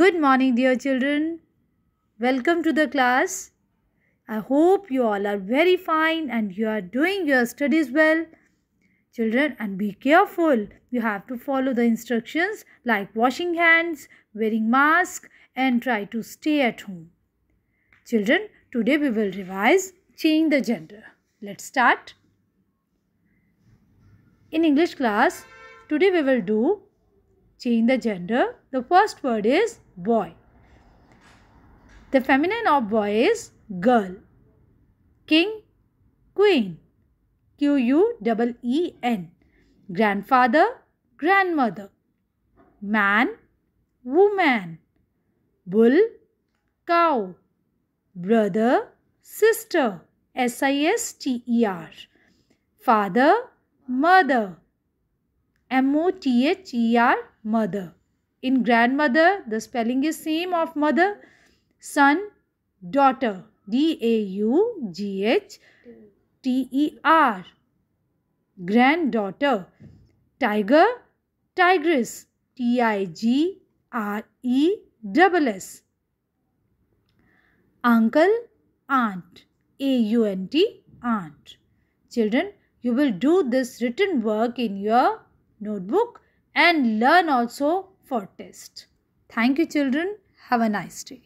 Good morning dear children. Welcome to the class. I hope you all are very fine and you are doing your studies well. Children and be careful. You have to follow the instructions like washing hands, wearing mask and try to stay at home. Children, today we will revise change the gender. Let's start. In English class, today we will do change the gender. The first word is boy. The feminine of boy is girl. King, queen. Q U E E N. Grandfather, grandmother. Man, woman. Bull, cow. Brother, sister. S I S T E R. Father, mother. M O T H E R mother. In grandmother, the spelling is same of mother. Son, daughter. D A U G H T E R. Granddaughter. Tiger, tigress. T I G R E double S. Uncle, aunt. A U N T, aunt. Children, you will do this written work in your notebook and learn also for test. Thank you children. Have a nice day.